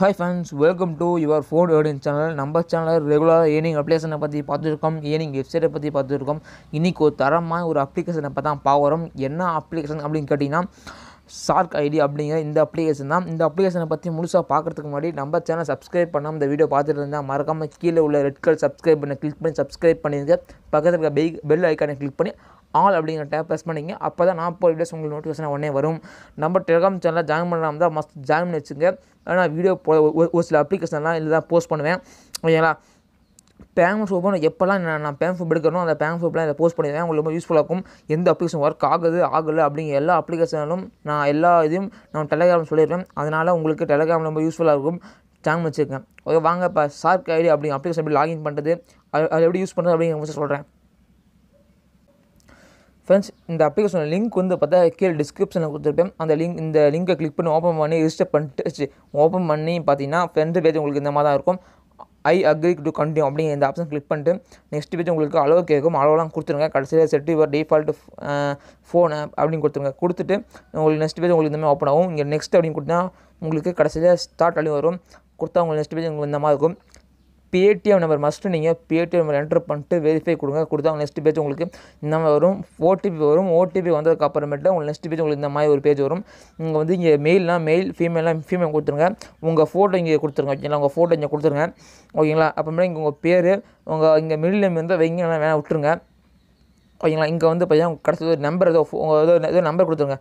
hi friends welcome to your phone earning channel நம்ம சேனலில் ரெகுலராக ஏர்னிங் அப்ளிகேஷனை பற்றி பார்த்துருக்கோம் ஏர்னிங் வெப்சைட்டை பற்றி பார்த்துருக்கோம் இன்றைக்கி ஒரு தரமாக ஒரு அப்ளிகேஷனை பற்றி தான் பார்க்குறோம் என்ன அப்ளிகேஷன் அப்படின்னு கேட்டிங்கன்னா ஷார்க் ஐடி அப்படிங்கிற இந்த அப்ளிகேஷன் தான் இந்த அப்ளிகேஷனை பற்றி முழுசாக பார்க்குறதுக்கு முன்னாடி நம்ம சேனல் சப்ஸ்கிரைப் பண்ணால் இந்த வீடியோ பார்த்துட்டு இருந்தால் மறக்காமல் கீழே உள்ள ரெட் கலர் சப்ஸ்கிரைப் பண்ண கிளிக் பண்ணி சப்ஸ்கிரைப் பண்ணிடுங்க பக்கத்தில் இருக்க பெல் பெல் ஐக்கானை கிளிக் பண்ணி ஆல் அப்படிங்கிற டேப் ப்ரெஸ் பண்ணிங்க அப்போ தான் நாற்பது வீடியோஸ் உங்களுக்கு நோட்டிஃபிகேஷன் உடனே வரும் நம்ம டெலிகிராம் சேனலில் ஜாயின் பண்ணலாம் தான் மஸ்ட் ஜாயின் பண்ணி வச்சுங்க ஏன்னா வீடியோ போ ஒரு சில அப்ளிகேஷன்லாம் இல்லை தான் போஸ்ட் பண்ணுவேன் ஓகேங்களா பேங்க் சோப்பை நான் எப்போல்லாம் நான் நான் பேங்க் சோப் எடுக்கணும் அந்த பேங்க் சோப்லாம் இதை போஸ்ட் பண்ணிடுவேன் உங்களுக்கு ரொம்ப யூஸ்ஃபுல்லாக இருக்கும் எந்த அப்ளிகேஷன் ஒர்க் ஆகுது ஆகலை அப்படிங்கிற எல்லா அப்ளிகேஷனாலும் நான் எல்லா இதையும் நான் டெலகிராம் சொல்லிடுவேன் அதனால் உங்களுக்கு டெலகிராம் ரொம்ப யூஸ்ஃபுல்லாக இருக்கும் ஜாயின் வச்சுருக்கேன் ஓகே வாங்க இப்போ சார்க் ஐடி அப்படிங்க அப்ளிகேஷன் எப்படி லாகின் பண்ணுறது அது எப்படி யூஸ் பண்ணுறது அப்படிங்கிற சொல்கிறேன் ஃப்ரெண்ட்ஸ் இந்த அப்ளிகேஷன் லிங்க் வந்து பார்த்தா கீழே டிஸ்கிரிப்ஷனில் கொடுத்துருப்பேன் அந்த லிங்க் இந்த லிங்கை கிளிக் பண்ணி ஓப்பன் பண்ணி ரிஜிஸ்டர் பண்ணிட்டு ஓப்பன் பண்ணி பார்த்தீங்கன்னா ஃப்ரெண்டு பேஜ் உங்களுக்கு இந்த மாதிரி தான் இருக்கும் ஐ அக்ரி டு கண்டினியூ அப்படிங்கிற இந்த ஆப்ஷன் கிளிக் பண்ணிட்டு நெக்ஸ்ட் பேஜ் உங்களுக்கு அளவு கேட்கும் அளவுலாம் கொடுத்துருங்க கடைசியில் set your default phone app அப்படின்னு கொடுத்துருங்க கொடுத்துட்டு உங்களுக்கு நெக்ஸ்ட் பேஜ் உங்களுக்கு இந்த மாதிரி ஓப்பன் ஆகும் இங்கே நெக்ஸ்ட் அப்படின்னு கொடுத்தா உங்களுக்கு கடைசியில் ஸ்டார்ட் அள்ளி வரும் கொடுத்தா உங்களுக்கு நெக்ஸ்ட் பேஜ் உங்களுக்கு இந்த மாதிரி இருக்கும் பேடிஎம் நம்பர் மஸ்ட்டு நீங்கள் பேடிஎம் நம்பர் என்ட்ரு பண்ணிட்டு வெரிஃபை கொடுங்க கொடுத்தா உங்கள் நெக்ஸ்ட் பேஜ் உங்களுக்கு இந்த மாதிரி வரும் ஓடிபி வரும் ஓடிபி வந்ததுக்கு அப்புறமேட்டு உங்கள் நெக்ஸ்ட் பேஜ் உங்களுக்கு இந்த மாதிரி ஒரு பேஜ் வரும் இங்கே வந்து இங்கே மெயில்னால் மெயில் ஃபீமேலாம் ஃபீமேல் கொடுத்துருங்க உங்கள் ஃபோட்டோ இங்கே கொடுத்துருங்க ஓகேங்களா உங்கள் ஃபோட்டோ இங்கே கொடுத்துருங்க ஓகேங்களா அப்புறமேட்டு இங்கே உங்கள் பேர் உங்கள் இங்கே மிடில் நேம் இருந்தால் வைங்க வேணால் விட்டுருங்க ஓகேங்களா இங்கே வந்து பார்த்தீங்கன்னா கடைசி ஒரு நம்பர் ஏதோ உங்கள் ஏதோ ஏதோ நம்பர் கொடுத்துருங்க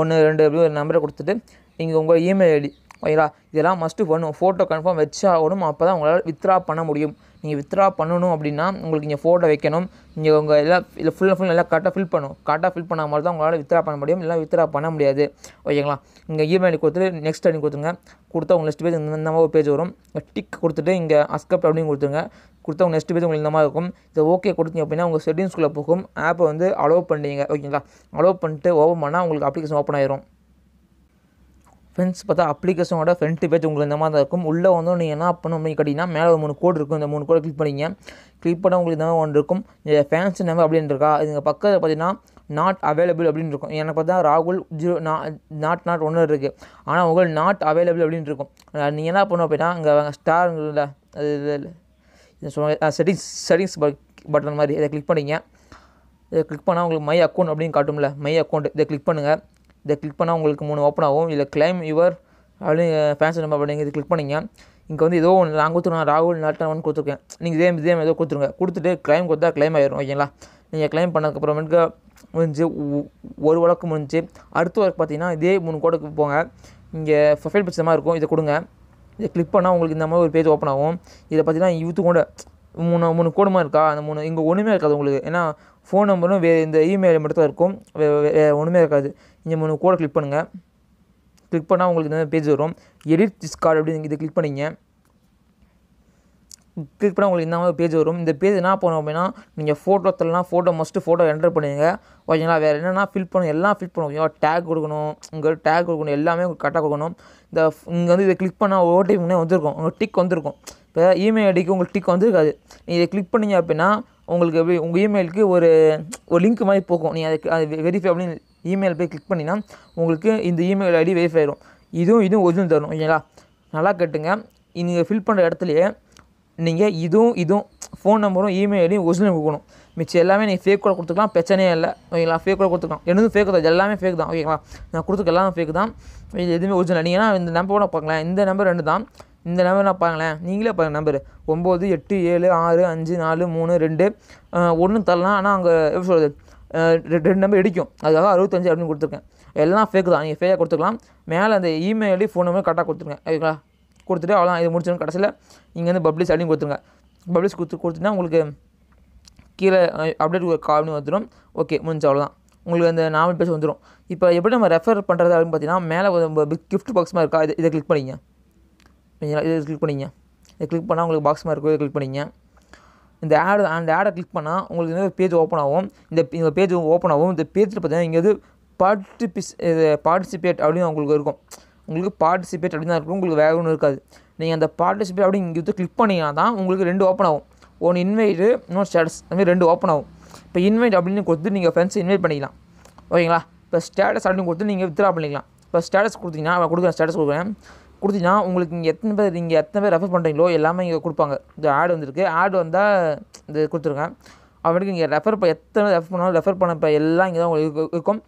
ஒன்று ரெண்டு அப்படி ஒரு நம்பரை கொடுத்துட்டு இங்கே உங்கள் இமெயில் ஐடி ஓகேங்களா இதெல்லாம் மஸ்ட்டு பண்ணும் ஃபோட்டோ கன்ஃபார்ம் வச்சாகணும் அப்போ தான் உங்களால் வித்ரா பண்ண முடியும் நீங்கள் வித்ரா பண்ணணும் அப்படின்னா உங்களுக்கு இங்கே ஃபோட்டோ வைக்கணும் நீங்கள் உங்கள் எல்லாம் இல்லை ஃபுல் ஃபுல் நல்லா கரெக்டாக ஃபில் பண்ணும் கரெக்டாக ஃபில் பண்ணாமல் மாதிரி தான் உங்களால் வித்ரா பண்ண முடியும் இல்லை வித்ரா பண்ண முடியாது ஓகேங்களா இங்கே அடி கொடுத்துட்டு நெக்ஸ்ட் அடி கொடுத்துருங்க கொடுத்தா உங்கள் நெக்ஸ்ட் பேஜ் இந்த மாதிரி ஒரு பேஜ் வரும் டிக் கொடுத்துட்டு இங்கே அஸ்கப் அப்படின்னு கொடுத்துருங்க கொடுத்தா உங்கள் நெக்ஸ்ட் பேஜ் உங்களுக்கு இந்த மாதிரி இருக்கும் இதை ஓகே கொடுத்தீங்க அப்படின்னா உங்கள் செட்டிங்ஸ்குள்ளே போகும் ஆப்பை வந்து அலோவ் பண்ணுறீங்க ஓகேங்களா அலோவ் பண்ணிட்டு ஓப்பன் பண்ணால் உங்களுக்கு அப்ளிகேஷன் ஓப்பன் ஆயிரும் ஃப்ரெண்ட்ஸ் பார்த்தா அப்ளிகேஷனோட ஃப்ரெண்ட் பேஜ் உங்களுக்கு இந்த மாதிரி இருக்கும் உள்ளே வந்து நீங்கள் என்ன பண்ணணும் அப்படின்னு கேட்டிங்கன்னா மேலே ஒரு மூணு கோடு இருக்கும் இந்த மூணு கோடு கிளிக் பண்ணிங்க கிளிக் பண்ண உங்களுக்கு இந்த மாதிரி ஒன்று இருக்கும் ஃபேன்ஸ் நம்பர் அப்படின்னு இருக்கா இதுங்க பக்கத்தில் பார்த்தீங்கன்னா நாட் அவைலபிள் அப்படின்னு இருக்கும் எனக்கு பார்த்தா ராகுல் ஜீரோ நா நாட் நாட் ஒன்று இருக்குது ஆனால் உங்களுக்கு நாட் அவைலபிள் அப்படின்னு இருக்கும் நீங்கள் என்ன பண்ணணும் அப்படின்னா இங்கே ஸ்டார் அது இது சொல்லுவாங்க செட்டிங்ஸ் செட்டிங்ஸ் பட்டன் மாதிரி இதை கிளிக் பண்ணிங்க இதை கிளிக் பண்ணால் உங்களுக்கு மை அக்கௌண்ட் அப்படின்னு காட்டும்ல மை அக்கௌண்ட் இதை கிளிக் பண்ணுங்கள் இதை கிளிக் பண்ணால் உங்களுக்கு மூணு ஓப்பன் ஆகும் இதில் கிளைம் யுவர் அப்படின்னு ஃபேன்ஸ் நம்பர் அப்படிங்கிறது கிளிக் பண்ணிங்க இங்கே வந்து ஏதோ ஒன்று நான் கொடுத்துருக்கேன் ராகுல் நாட்டவன் கொடுத்துருக்கேன் நீங்கள் இதே இதே ஏதோ கொடுத்துருங்க கொடுத்துட்டு கிளைம் கொடுத்தா கிளைம் ஆயிரும் ஓகேங்களா நீங்கள் கிளைம் பண்ணதுக்கப்புறமேட்டுக்கு முடிஞ்சு ஒரு வழக்கு முடிஞ்சு அடுத்த வழக்கு பார்த்தீங்கன்னா இதே மூணு கோடுக்கு போங்க இங்கே ஃபைல் பிக்சர் மாதிரி இருக்கும் இதை கொடுங்க இதை கிளிக் பண்ணால் உங்களுக்கு இந்த மாதிரி ஒரு பேஜ் ஓப்பன் ஆகும் இதை பார்த்தீங்கன்னா யூத்து கூட மூணு மூணு கூடமாக இருக்கா அந்த மூணு இங்கே ஒன்றுமே இருக்காது உங்களுக்கு ஏன்னா ஃபோன் நம்பரும் வேறு இந்த இமெயில் மட்டும் தான் இருக்கும் வேறு ஒன்றுமே இருக்காது இங்கே மூணு கூட கிளிக் பண்ணுங்கள் கிளிக் பண்ணால் உங்களுக்கு இந்த பேஜ் வரும் எடிட் திஸ் கார்டு அப்படின்னு இதை கிளிக் பண்ணிங்க கிளிக் பண்ணால் உங்களுக்கு இந்த மாதிரி பேஜ் வரும் இந்த பேஜ் என்ன பண்ணணும் அப்படின்னா நீங்கள் ஃபோட்டோ தரலாம் ஃபோட்டோ மஸ்ட்டு ஃபோட்டோ என்டர் பண்ணுங்க ஓகேங்களா வேறு என்னென்னா ஃபில் பண்ணணும் எல்லாம் ஃபில் பண்ணுவோம் டேக் கொடுக்கணும் உங்கள் டேக் கொடுக்கணும் எல்லாமே கரெக்டாக கொடுக்கணும் இந்த இங்கே வந்து இதை கிளிக் பண்ணால் முன்னே வந்திருக்கும் உங்கள் டிக் வந்திருக்கும் இப்போ இமெயில் ஐடிக்கு உங்களுக்கு டிக் வந்து இருக்காது நீங்கள் இதை கிளிக் பண்ணிங்க அப்படின்னா உங்களுக்கு எப்படி உங்கள் இமெயிலுக்கு ஒரு ஒரு லிங்க் மாதிரி போகும் நீ அதுக்கு அது வெரிஃபை அப்படின்னு இமெயில் போய் கிளிக் பண்ணினா உங்களுக்கு இந்த இமெயில் ஐடி வெரிஃபை ஆயிடும் இதுவும் இதுவும் ஒரிஜினல் தரணும் ஓகேங்களா நல்லா கேட்டுங்க நீங்கள் ஃபில் பண்ணுற இடத்துலையே நீங்கள் இதுவும் இதுவும் ஃபோன் நம்பரும் இமெயில் ஐடியும் ஒரிஜினல் கொடுக்கணும் மிச்சம் எல்லாமே நீங்கள் ஃபேக் கூட கொடுத்துக்கலாம் பிரச்சனையே இல்லை ஓகேங்களா ஃபேக் கூட கொடுத்துக்கலாம் எனது ஃபேக் தான் எல்லாமே ஃபேக் தான் ஓகேங்களா நான் கொடுத்துக்க எல்லாமே ஃபேக் தான் இது எதுவுமே ஒரிஜினல் நீங்கள் இந்த கூட பார்க்கலாம் இந்த நம்பர் ரெண்டு தான் இந்த நம்பர் நான் பாருங்களேன் நீங்களே பாருங்கள் நம்பர் ஒம்பது எட்டு ஏழு ஆறு அஞ்சு நாலு மூணு ரெண்டு ஒன்று தரலாம் ஆனால் அங்கே எப்படி சொல்கிறது ரெண்டு நம்பர் இடிக்கும் அதுக்காக அறுபத்தஞ்சு அப்படின்னு கொடுத்துருக்கேன் எல்லாம் ஃபேக் தான் நீங்கள் ஃபேக்காக கொடுத்துக்கலாம் மேலே அந்த இமெயில் ஐடி ஃபோன் நம்பர் கரெக்டாக கொடுத்துருங்க ஓகேங்களா கொடுத்துட்டு அவ்வளோ இது முடிச்சிடும் கடைசியில் நீங்கள் வந்து பப்ளிஷ் அப்படின்னு கொடுத்துருங்க பப்ளிஷ் கொடுத்து கொடுத்துட்டா உங்களுக்கு கீழே அப்டேட் காப்னு வந்துடும் ஓகே முடிஞ்ச அவ்வளோதான் உங்களுக்கு அந்த நாமல் பேஜ் வந்துடும் இப்போ எப்படி நம்ம ரெஃபர் பண்ணுறது அப்படின்னு பார்த்தீங்கன்னா மேலே பிக் கிஃப்ட் பாக்ஸ் மாதிரி இருக்கா இதை இதை கிளிக் பண்ணிங்க நீங்கள் இதை கிளிக் பண்ணிங்க இதை கிளிக் பண்ணால் உங்களுக்கு பாக்ஸ் மாதிரி இருக்கும் இதை கிளிக் பண்ணிங்க இந்த ஆடு அந்த ஆடை கிளிக் பண்ணால் உங்களுக்கு இந்த பேஜ் ஓப்பன் ஆகும் இந்த இந்த பேஜ் ஓப்பன் ஆகும் இந்த பேஜில் பார்த்தீங்கன்னா இங்கே வந்து பார்ட்டிபிஸ் இது பார்ட்டிசிபேட் அப்படின்னு உங்களுக்கு இருக்கும் உங்களுக்கு பார்ட்டிசிபேட் அப்படின்னு தான் இருக்கும் உங்களுக்கு வேறு ஒன்றும் இருக்காது நீங்கள் அந்த பார்ட்டிசிபேட் அப்படி இங்கே வந்து கிளிக் பண்ணிங்கன்னா தான் உங்களுக்கு ரெண்டு ஓப்பன் ஆகும் ஒன்று இன்வைட்டு இன்னொரு ஸ்டேட்டஸ் அதுமாதிரி ரெண்டு ஓப்பன் ஆகும் இப்போ இன்வைட் அப்படின்னு கொடுத்து நீங்கள் ஃப்ரெண்ட்ஸ் இன்வைட் பண்ணிக்கலாம் ஓகேங்களா இப்போ ஸ்டேட்டஸ் அப்படின்னு கொடுத்து நீங்கள் வித்ரா பண்ணிக்கலாம் இப்போ ஸ்டேட்டஸ் கொடுத்தீங்கன்னா அவன் கொடுக்குறேன் ஸ்டேட்டஸ் கொடுக்குறேன் கொடுத்தீங்கன்னா உங்களுக்கு இங்கே எத்தனை பேர் நீங்கள் எத்தனை பேர் ரெஃபர் பண்ணுறீங்களோ எல்லாமே இங்கே கொடுப்பாங்க இந்த ஆடு வந்திருக்கு ஆடு வந்தால் இது கொடுத்துருங்க அவனுக்கு இங்கே ரெஃபர் ப எத்தனை ரெஃபர் பண்ணாலும் ரெஃபர் பண்ண இப்போ எல்லாம் இங்கே தான் உங்களுக்கு இருக்கும்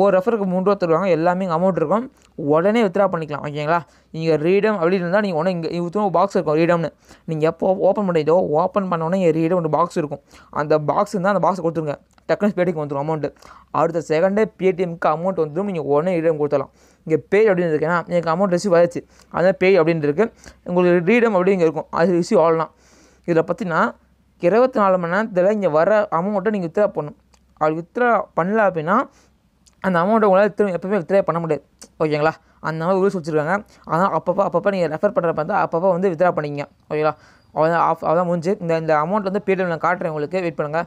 ஒரு ரெஃபருக்கு மூணு ரூபா தருவாங்க எல்லாமே இங்கே அமௌண்ட் இருக்கும் உடனே வித்ரா பண்ணிக்கலாம் ஓகேங்களா நீங்கள் ரீடம் அப்படின்னு இருந்தால் நீங்கள் உடனே இங்கே இவ்வளோ பாக்ஸ் இருக்கும் ரீடம்னு நீங்கள் எப்போ ஓப்பன் பண்ணுறீங்களோ ஓப்பன் உடனே இங்கே ரீடம் ஒன்று பாக்ஸ் இருக்கும் அந்த பாக்ஸ் இருந்தால் அந்த பாக்ஸ் கொடுத்துருங்க டக்குனு பேடிக்கு வந்துடும் அமௌண்ட்டு அடுத்த செகண்டே பேடிஎம்க்கு அமௌண்ட் வந்துடும் நீங்கள் உடனே ரீடம் கொடுத்தலாம் இங்கே பேய் அப்படின்னு ஏன்னா எனக்கு அமௌண்ட் ரிசீவ் ஆயிடுச்சு அதான் பேய் அப்படின்னு இருக்குது உங்களுக்கு ரீடம் இங்கே இருக்கும் அது ரிசீவ் ஆகலாம் இதில் பார்த்தீங்கன்னா இருபத்தி நாலு மணி நேரத்தில் இங்கே வர அமௌண்ட்டை நீங்கள் வித்ரா பண்ணணும் அவர் வித்ரா பண்ணல அப்படின்னா அந்த அமௌண்ட்டை உங்களால் திரும்ப எப்போவுமே வித்ரா பண்ண முடியாது ஓகேங்களா அந்த மாதிரி ரூல்ஸ் வச்சுருக்காங்க அதனால் அப்பப்போ அப்பப்போ நீங்கள் ரெஃபர் பண்ணுறப்ப வந்து அப்பப்போ வந்து வித்ரா பண்ணிக்கங்க ஓகேங்களா அவ்வளோதான் ஆஃப் அதான் முடிஞ்சு இந்த இந்த அமௌண்ட் வந்து பேடிஎம் நான் காட்டுறேன் உங்களுக்கு வெயிட் பண்ணுங்கள்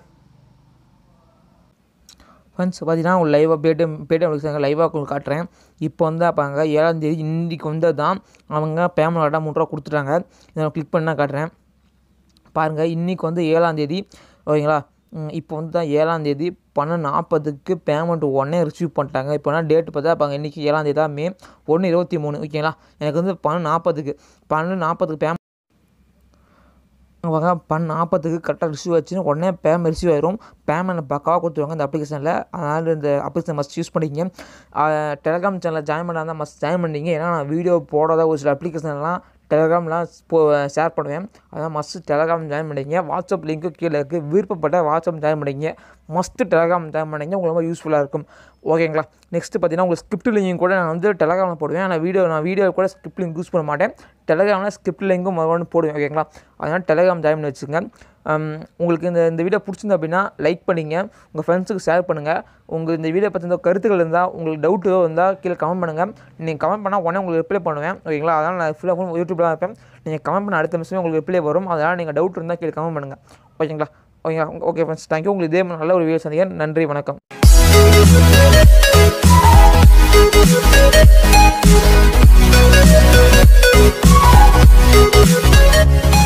ஃப்ரெண்ட்ஸ் பார்த்தீங்கன்னா உங்களுக்கு லைவாக பேடிஎம் பேடிஎம் அவங்களுக்கு லைவாக உங்களுக்கு காட்டுறேன் இப்போ வந்து அப்பாங்க ஏழாந்தேதி இன்றைக்கி வந்தால் தான் அவங்க பேமெண்ட் ஆட்டாக மூணு ரூபா கொடுத்துட்டாங்க இதை நான் கிளிக் பண்ணால் காட்டுறேன் பாருங்கள் இன்றைக்கி வந்து ஏழாந்தேதி ஓகேங்களா இப்போ வந்து தான் ஏழாந்தேதி பணம் நாற்பதுக்கு பேமெண்ட் உடனே ரிசீவ் பண்ணிட்டாங்க இப்போனா டேட் பார்த்தா இப்போ இன்றைக்கி ஏழாந்தேதி தான் மே ஒன்று இருபத்தி மூணு ஓகேங்களா எனக்கு வந்து பணம் நாற்பதுக்கு பணம் நாற்பதுக்கு பேமெண்ட் அவங்க பண்ண ஆப்பத்துக்கு கரெக்டாக ரிசீவ் ஆச்சுன்னு உடனே பேமெண்ட் ரிசீவ் ஆயிரும் பேமெண்ட் பக்காவாக கொடுத்துருவாங்க இந்த அப்ளிகேஷனில் அதனால் இந்த அப்ளிகேஷன் மஸ்ட் யூஸ் பண்ணிக்கிங்க டெலிகிராம் சேனலில் ஜாயின் பண்ணாதான் மஸ்ட் ஜாயின் பண்ணிங்க ஏன்னா நான் வீடியோ போடாத ஒரு சில அப்ளிகேஷன்லாம் டெலகிராம்லாம் போ ஷேர் பண்ணுவேன் அதான் மஸ்ட் டெலகிராம் ஜாயின் பண்ணிங்க வாட்ஸ்அப் லிங்க்கும் கீழே இருக்குது விருப்பப்பட்ட வாட்ஸ்அப் ஜாயின் பண்ணிங்க மஸ்ட்டு டெலகிராம் ஜாயின் பண்ணிங்க உங்களுக்கு ரொம்ப யூஸ்ஃபுல்லாக இருக்கும் ஓகேங்களா நெக்ஸ்ட்டு பார்த்தீங்கன்னா உங்களுக்கு ஸ்கிரிப்ட் லிங்க் கூட நான் வந்து டெலகிராமில் போடுவேன் ஆனால் வீடியோ நான் வீடியோ கூட ஸ்கிரிப்ட் லிங்க் யூஸ் பண்ண மாட்டேன் டெலகிராமில் ஸ்கிரிப்ட் லிங்கும் ஒன்று போடுவேன் ஓகேங்களா அதனால் டெலகிராம் ஜாயின் பண்ணி வச்சுக்கோங்க Um, உங்களுக்கு இந்த இந்த வீடியோ பிடிச்சிருந்து அப்படின்னா லைக் பண்ணிங்க உங்கள் ஃப்ரெண்ட்ஸுக்கு ஷேர் பண்ணுங்கள் உங்கள் இந்த வீடியோ பற்றி பற்றின கருத்துக்கள் இருந்தால் உங்களுக்கு டவுட்டு இருந்தால் கீழே கமெண்ட் பண்ணுங்கள் நீங்கள் கமெண்ட் பண்ணால் உடனே உங்களுக்கு ரிப்ளை பண்ணுவேன் ஓகேங்களா அதனால் நான் ஃபுல்லாக ஃபோன் யூடியூப்பில் தான் இருப்பேன் நீங்கள் கமெண்ட் பண்ண அடுத்த நிமிஷமே உங்களுக்கு ரிப்ளை வரும் அதனால் நீங்கள் டவுட் இருந்தால் கீழே கமெண்ட் பண்ணுங்கள் ஓகேங்களா ஓகேங்களா ஓகே ஃப்ரெண்ட்ஸ் தேங்க்யூ உங்களுக்கு இதே நல்ல ஒரு வீடியோ சந்திங்க நன்றி வணக்கம்